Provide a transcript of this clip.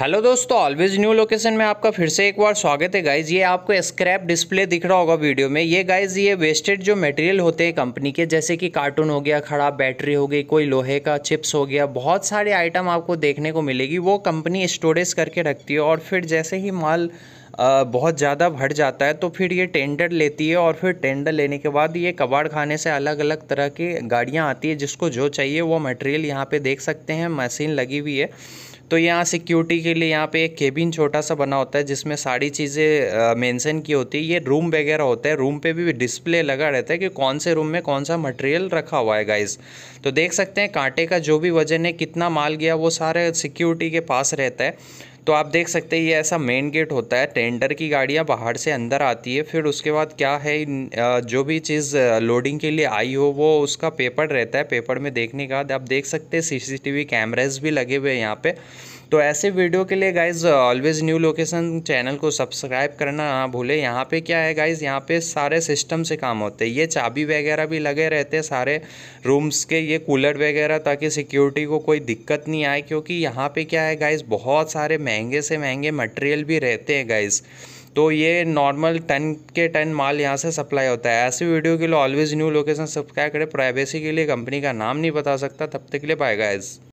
hello दोस्तों always new location में आपका फिर से एक बार स्वागत है गाइज ये आपको स्क्रैप डिस्प्ले दिख रहा होगा वीडियो में ये गाइज ये वेस्टेड जो मटेरियल होते हैं कंपनी के जैसे कि कार्टून हो गया खराब बैटरी हो गई कोई लोहे का चिप्स हो गया बहुत सारे आइटम आपको देखने को मिलेगी वो कंपनी स्टोरेज करके रखती है और फिर जैसे ही माल बहुत ज़्यादा भर जाता है तो फिर ये टेंडर लेती है और फिर टेंडर लेने के बाद ये कबाड़ खाने से अलग अलग तरह की गाड़ियाँ आती है जिसको जो चाहिए वो मटेरियल यहाँ पे देख सकते हैं मशीन लगी हुई है तो यहाँ सिक्योरिटी के लिए यहाँ पे एक केबिन छोटा सा बना होता है जिसमें सारी चीज़ें मेंशन की होती है ये रूम वगैरह होता है रूम पे भी डिस्प्ले लगा रहता है कि कौन से रूम में कौन सा मटेरियल रखा हुआ है गाइस तो देख सकते हैं कांटे का जो भी वजन है कितना माल गया वो सारे सिक्योरिटी के पास रहता है तो आप देख सकते हैं ये ऐसा मेन गेट होता है टेंडर की गाड़ियाँ बाहर से अंदर आती है फिर उसके बाद क्या है जो भी चीज़ लोडिंग के लिए आई हो वो उसका पेपर रहता है पेपर में देखने के बाद आप देख सकते हैं सीसीटीवी कैमराज भी लगे हुए हैं यहाँ पे तो ऐसे वीडियो के लिए guys always new location channel को सब्सक्राइब करना ना भूलें यहाँ पे क्या है गाइज़ यहाँ पे सारे सिस्टम से काम होते हैं ये चाबी वगैरह भी लगे रहते हैं सारे रूम्स के ये कूलर वगैरह ताकि सिक्योरिटी को कोई दिक्कत नहीं आए क्योंकि यहाँ पे क्या है गाइज़ बहुत सारे महंगे से महंगे मटेरियल भी रहते हैं गाइज़ तो ये नॉर्मल टन के टन माल यहाँ से सप्लाई होता है ऐसी वीडियो के लिए ऑलवेज़ न्यू लोकेशन सब्सक्राइब करें प्राइवेसी के लिए कंपनी का नाम नहीं बता सकता तब तक के लिए बाय गाइज़